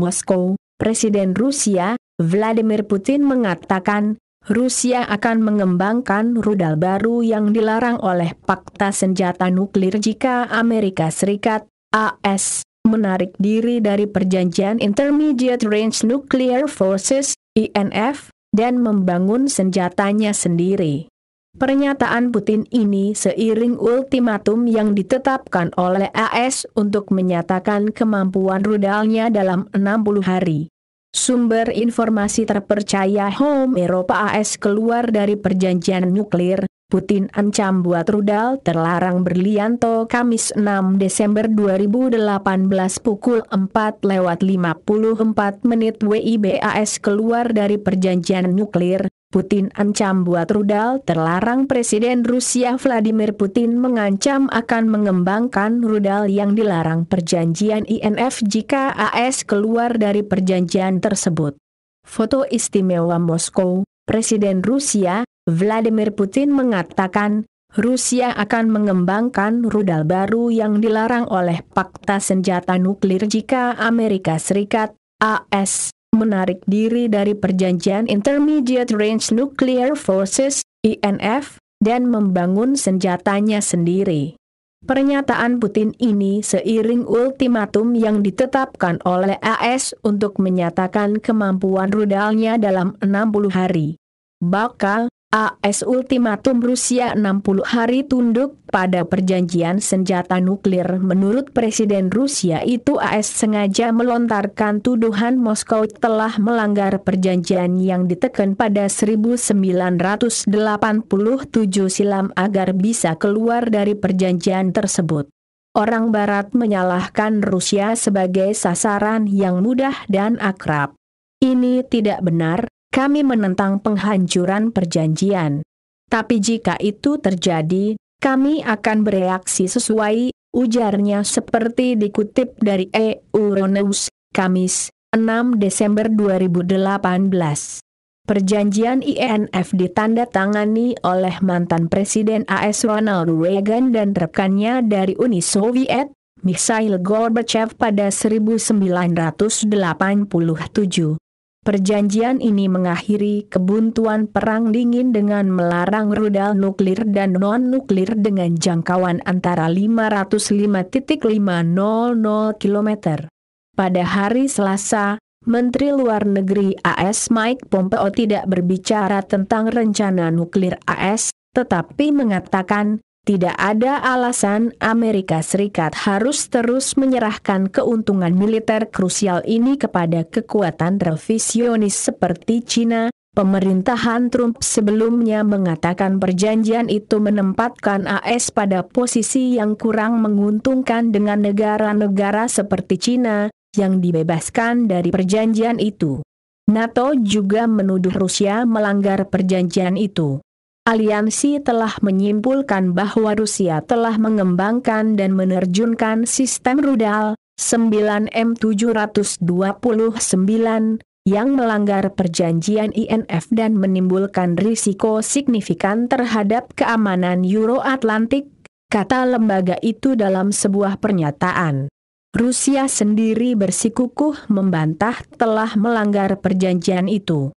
Moskow, Presiden Rusia, Vladimir Putin mengatakan, Rusia akan mengembangkan rudal baru yang dilarang oleh Pakta Senjata Nuklir jika Amerika Serikat AS menarik diri dari Perjanjian Intermediate Range Nuclear Forces INF dan membangun senjatanya sendiri. Pernyataan Putin ini seiring ultimatum yang ditetapkan oleh AS untuk menyatakan kemampuan rudalnya dalam 60 hari. Sumber informasi terpercaya Home Eropa AS keluar dari perjanjian nuklir, Putin ancam buat rudal terlarang berlianto Kamis 6 Desember 2018 pukul 4 lewat 54 menit WIB AS keluar dari perjanjian nuklir, Putin ancam buat rudal terlarang Presiden Rusia Vladimir Putin mengancam akan mengembangkan rudal yang dilarang perjanjian INF jika AS keluar dari perjanjian tersebut. Foto istimewa Moskow, Presiden Rusia, Vladimir Putin mengatakan, Rusia akan mengembangkan rudal baru yang dilarang oleh Pakta Senjata Nuklir jika Amerika Serikat, AS, menarik diri dari perjanjian Intermediate Range Nuclear Forces INF dan membangun senjatanya sendiri. Pernyataan Putin ini seiring ultimatum yang ditetapkan oleh AS untuk menyatakan kemampuan rudalnya dalam 60 hari. Bakal AS ultimatum Rusia 60 hari tunduk pada perjanjian senjata nuklir menurut Presiden Rusia itu AS sengaja melontarkan tuduhan Moskow telah melanggar perjanjian yang diteken pada 1987 silam agar bisa keluar dari perjanjian tersebut. Orang Barat menyalahkan Rusia sebagai sasaran yang mudah dan akrab. Ini tidak benar, kami menentang penghancuran perjanjian. Tapi jika itu terjadi, kami akan bereaksi sesuai, ujarnya seperti dikutip dari Euronews, Kamis, 6 Desember 2018. Perjanjian INF ditandatangani oleh mantan Presiden AS Ronald Reagan dan rekannya dari Uni Soviet, Mikhail Gorbachev pada 1987. Perjanjian ini mengakhiri kebuntuan Perang Dingin dengan melarang rudal nuklir dan non-nuklir dengan jangkauan antara 505.500 km. Pada hari Selasa, Menteri Luar Negeri AS Mike Pompeo tidak berbicara tentang rencana nuklir AS, tetapi mengatakan tidak ada alasan Amerika Serikat harus terus menyerahkan keuntungan militer krusial ini kepada kekuatan revisionis seperti China. Pemerintahan Trump sebelumnya mengatakan perjanjian itu menempatkan AS pada posisi yang kurang menguntungkan dengan negara-negara seperti China, yang dibebaskan dari perjanjian itu. NATO juga menuduh Rusia melanggar perjanjian itu aliansi telah menyimpulkan bahwa Rusia telah mengembangkan dan menerjunkan sistem rudal 9M729 yang melanggar perjanjian INF dan menimbulkan risiko signifikan terhadap keamanan Euro-Atlantik, kata lembaga itu dalam sebuah pernyataan. Rusia sendiri bersikukuh membantah telah melanggar perjanjian itu.